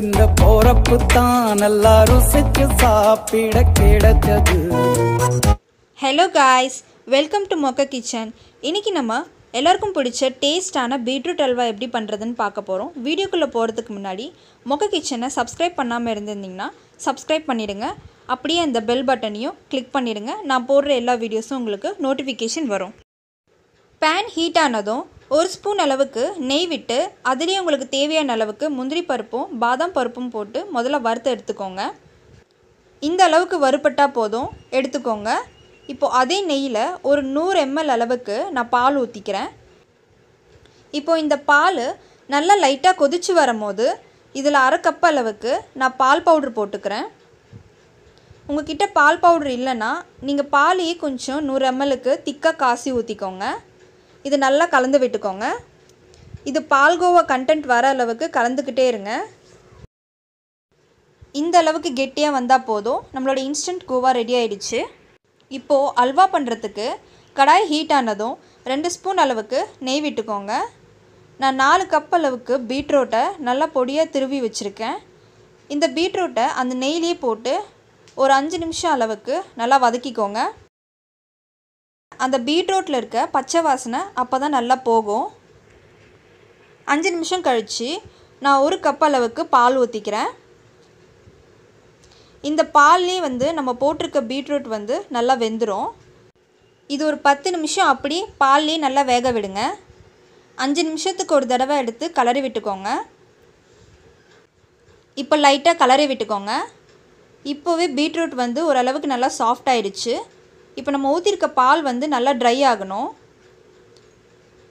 இந்த போறப்பு தான் நல்லா ருசிச்சு சாப்பிட கிடைச்சது ஹலோ காய்ஸ் வெல்கம் டு மொக்க கிச்சன் இன்றைக்கி நம்ம எல்லாருக்கும் பிடிச்ச டேஸ்ட்டான பீட்ரூட் அல்வா எப்படி பண்ணுறதுன்னு பார்க்க போகிறோம் வீடியோக்குள்ளே போகிறதுக்கு முன்னாடி மொக்க கிச்சனை சப்ஸ்கிரைப் பண்ணாமல் இருந்திருந்தீங்கன்னா சப்ஸ்கிரைப் பண்ணிடுங்க அப்படியே அந்த பெல் பட்டனையும் கிளிக் பண்ணிடுங்க நான் போடுற எல்லா வீடியோஸும் உங்களுக்கு நோட்டிஃபிகேஷன் வரும் பேன் ஹீட் ஆனதும் ஒரு ஸ்பூன் அளவுக்கு நெய் விட்டு அதுலேயே உங்களுக்கு தேவையான அளவுக்கு முந்திரி பருப்பும் பாதாம் பருப்பும் போட்டு முதல்ல வறுத்து எடுத்துக்கோங்க இந்த அளவுக்கு வறுப்பட்டால் போதும் எடுத்துக்கோங்க இப்போது அதே நெய்யில் ஒரு நூறு எம்எல் அளவுக்கு நான் பால் ஊற்றிக்கிறேன் இப்போது இந்த பால் நல்லா லைட்டாக கொதித்து வரும்போது இதில் அரை கப் அளவுக்கு நான் பால் பவுட்ரு போட்டுக்கிறேன் உங்ககிட்ட பால் பவுட்ரு இல்லைன்னா நீங்கள் பாலையே கொஞ்சம் நூறு எம்எல்லுக்கு திக்காக காசி ஊற்றிக்கோங்க இது நல்லா கலந்து விட்டுக்கோங்க இது பால்கோவா கண்டென்ட் வர அளவுக்கு கலந்துக்கிட்டே இருங்க இந்த அளவுக்கு கெட்டியாக வந்தால் போதும் நம்மளோட இன்ஸ்டன்ட் கோவா ரெடி ஆயிடுச்சு இப்போது அல்வா பண்ணுறதுக்கு கடாய் ஹீட் ஆனதும் ரெண்டு ஸ்பூன் அளவுக்கு நெய் விட்டுக்கோங்க நான் நாலு கப் அளவுக்கு பீட்ரூட்டை நல்லா பொடியாக திருவி வச்சுருக்கேன் இந்த பீட்ரூட்டை அந்த நெய்லேயே போட்டு ஒரு அஞ்சு நிமிஷம் அளவுக்கு நல்லா வதக்கிக்கோங்க அந்த பீட்ரூட்டில் இருக்க பச்சை வாசனை அப்போ தான் நல்லா போகும் அஞ்சு நிமிஷம் கழித்து நான் ஒரு கப் அளவுக்கு பால் ஊற்றிக்கிறேன் இந்த பால்லேயே வந்து நம்ம போட்டிருக்க பீட்ரூட் வந்து நல்லா வெந்துடும் இது ஒரு பத்து நிமிஷம் அப்படி பால்லேயே நல்லா வேக விடுங்க அஞ்சு நிமிஷத்துக்கு ஒரு தடவை எடுத்து கலரி விட்டுக்கோங்க இப்போ லைட்டாக கலரி விட்டுக்கோங்க இப்போவே பீட்ரூட் வந்து ஓரளவுக்கு நல்லா சாஃப்ட் ஆயிடுச்சு இப்போ நம்ம ஊற்றிருக்க பால் வந்து நல்லா ட்ரை ஆகணும்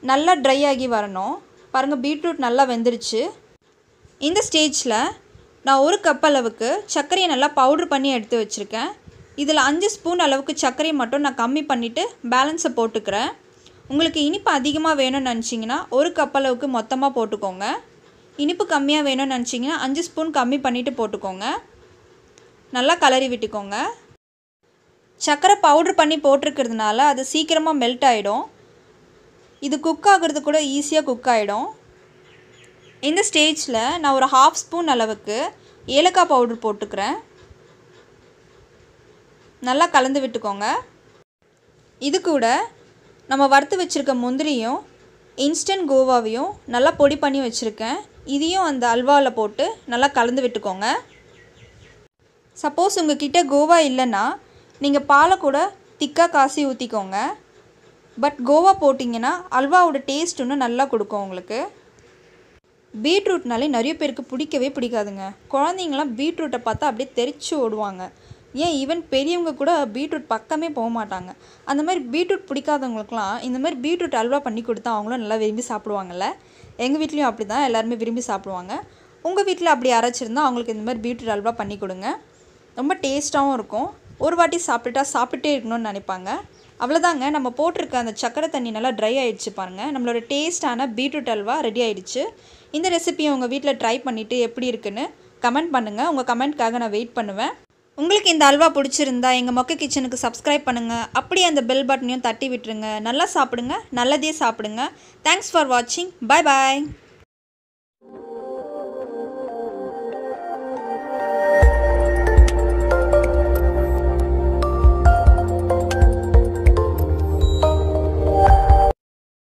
நல்லா ட்ரை ஆகி வரணும் பாருங்கள் பீட்ரூட் நல்லா வெந்துருச்சு இந்த ஸ்டேஜில் நான் ஒரு கப் அளவுக்கு சர்க்கரையை நல்லா பவுட்ரு பண்ணி எடுத்து வச்சுருக்கேன் இதில் அஞ்சு ஸ்பூன் அளவுக்கு சர்க்கரையை மட்டும் நான் கம்மி பண்ணிவிட்டு பேலன்ஸை போட்டுக்கிறேன் உங்களுக்கு இனிப்பு அதிகமாக வேணும்னு நினச்சிங்கன்னா ஒரு கப் அளவுக்கு மொத்தமாக போட்டுக்கோங்க இனிப்பு கம்மியாக வேணும்னு நினச்சிங்கன்னா அஞ்சு ஸ்பூன் கம்மி பண்ணிவிட்டு போட்டுக்கோங்க நல்லா கலரி விட்டுக்கோங்க சர்க்கரை பவுட்ரு பண்ணி போட்டிருக்கிறதுனால அது சீக்கிரமாக மெல்ட் ஆகிடும் இது குக் ஆகிறது கூட ஈஸியாக குக் ஆகிடும் இந்த ஸ்டேஜில் நான் ஒரு ஹாஃப் ஸ்பூன் அளவுக்கு ஏலக்காய் பவுட்ரு போட்டுக்கிறேன் நல்லா கலந்து விட்டுக்கோங்க இது கூட நம்ம வறுத்து வச்சுருக்க முந்திரியும் இன்ஸ்டன்ட் கோவாவையும் நல்லா பொடி பண்ணி வச்சுருக்கேன் இதையும் அந்த அல்வாவில் போட்டு நல்லா கலந்து விட்டுக்கோங்க சப்போஸ் உங்கள் கிட்டே கோவா இல்லைன்னா நீங்கள் பாலை கூட திக்காக காசி ஊற்றிக்கோங்க பட் கோவா போட்டிங்கன்னா அல்வாவோட டேஸ்ட் இன்னும் நல்லா கொடுக்கும் உங்களுக்கு பீட்ரூட்னாலே நிறைய பேருக்கு பிடிக்கவே பிடிக்காதுங்க குழந்தைங்களாம் பீட்ரூட்டை பார்த்தா அப்படியே தெரிச்சு ஓடுவாங்க ஏன் ஈவன் பெரியவங்க கூட பீட்ரூட் பக்கமே போக மாட்டாங்க அந்த மாதிரி பீட்ரூட் பிடிக்காதவங்களுக்குலாம் இந்த மாதிரி பீட்ரூட் அல்வா பண்ணி கொடுத்தா அவங்களும் நல்லா விரும்பி சாப்பிடுவாங்கல்ல எங்கள் வீட்லேயும் அப்படி தான் எல்லாருமே விரும்பி சாப்பிடுவாங்க உங்கள் வீட்டில் அப்படி அரைச்சிருந்தா அவங்களுக்கு இந்த மாதிரி பீட்ரூட் அல்வா பண்ணி கொடுங்க ரொம்ப டேஸ்ட்டாகவும் இருக்கும் ஒரு வாட்டி சாப்பிட்டுட்டா சாப்பிட்டே இருக்கணும்னு நினைப்பாங்க அவ்வளோதாங்க நம்ம போட்டிருக்க அந்த சக்கரை தண்ணி நல்லா ட்ரை ஆகிடுச்சு பாருங்கள் நம்மளோட டேஸ்ட்டான பீட்ரூட் அல்வா ரெடி ஆகிடுச்சு இந்த ரெசிபியை உங்கள் வீட்டில் ட்ரை பண்ணிவிட்டு எப்படி இருக்குன்னு கமெண்ட் பண்ணுங்கள் உங்கள் கமெண்ட்காக நான் வெயிட் பண்ணுவேன் உங்களுக்கு இந்த அல்வா பிடிச்சிருந்தா எங்கள் மொக்க கிச்சனுக்கு சப்ஸ்கிரைப் பண்ணுங்கள் அப்படியே அந்த பெல் பட்டனையும் தட்டி விட்டுருங்க நல்லா சாப்பிடுங்க நல்லதே சாப்பிடுங்க தேங்க்ஸ் ஃபார் வாட்சிங் பாய் பாய்